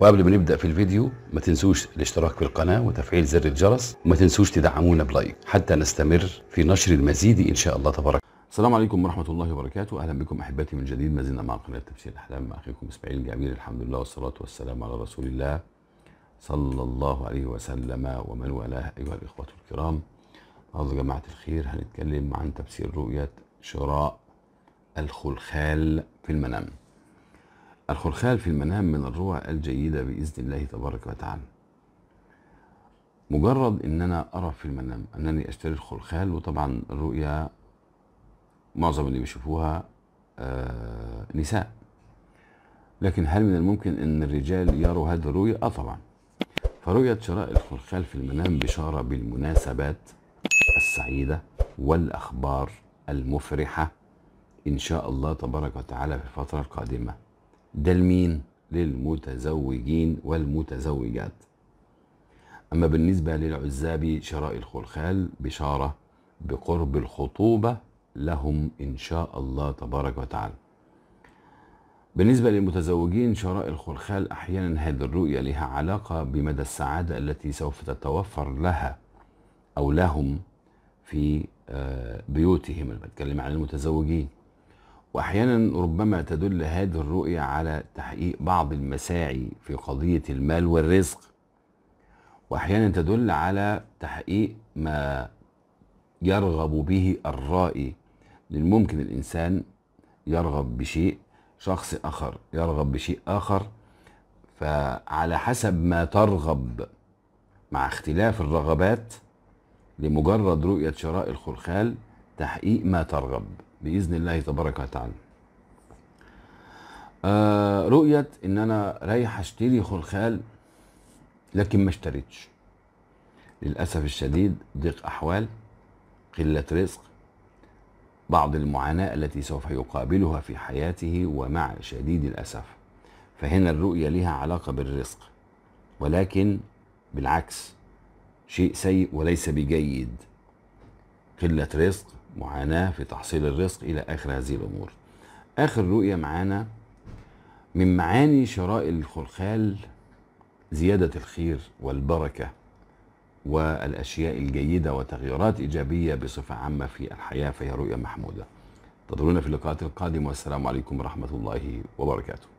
وقبل ما نبدا في الفيديو ما تنسوش الاشتراك في القناه وتفعيل زر الجرس وما تنسوش تدعمونا بلايك حتى نستمر في نشر المزيد ان شاء الله تبارك السلام عليكم ورحمه الله وبركاته اهلا بكم احبتي من جديد ما زلنا مع قناه تفسير الاحلام مع اخيكم اسماعيل جميل الحمد لله والصلاه والسلام على رسول الله صلى الله عليه وسلم ومن والاه أيها الإخوة الكرام النهارده جماعة الخير هنتكلم عن تفسير رؤية شراء الخلخال في المنام الخلخال في المنام من الرؤى الجيدة بإذن الله تبارك وتعالى مجرد ان انا ارى في المنام انني اشتري الخلخال وطبعا الرؤيا معظم اللي بيشوفوها آه نساء لكن هل من الممكن ان الرجال يروا هذه الرؤيا اه طبعا فرؤية شراء الخلخال في المنام بشارة بالمناسبات السعيدة والأخبار المفرحة إن شاء الله تبارك وتعالى في الفترة القادمة ده لمين؟ للمتزوجين والمتزوجات أما بالنسبة للعزاب شراء الخلخال بشارة بقرب الخطوبة لهم إن شاء الله تبارك وتعالى بالنسبة للمتزوجين شراء الخلخال أحيانا هذه الرؤية لها علاقة بمدى السعادة التي سوف تتوفر لها أو لهم في آه، بيوتهم أنا بتكلم عن المتزوجين وأحيانا ربما تدل هذه الرؤية على تحقيق بعض المساعي في قضية المال والرزق وأحيانا تدل على تحقيق ما يرغب به الرائي للممكن الإنسان يرغب بشيء شخص آخر يرغب بشيء آخر فعلى حسب ما ترغب مع اختلاف الرغبات لمجرد رؤية شراء الخلخال تحقيق ما ترغب بإذن الله تبارك وتعالى آه رؤية إن أنا رايح أشتري خلخال لكن ما اشتريتش للأسف الشديد ضيق أحوال قلة رزق بعض المعاناة التي سوف يقابلها في حياته ومع شديد الأسف فهنا الرؤية لها علاقة بالرزق ولكن بالعكس شيء سيء وليس بجيد قلة رزق معاناة في تحصيل الرزق إلى آخر هذه الأمور آخر رؤية معانا من معاني شراء الخلخال زيادة الخير والبركة والأشياء الجيدة وتغيرات إيجابية بصفة عامة في الحياة فهي رؤية محمودة انتظرونا في اللقاءات القادمة والسلام عليكم ورحمة الله وبركاته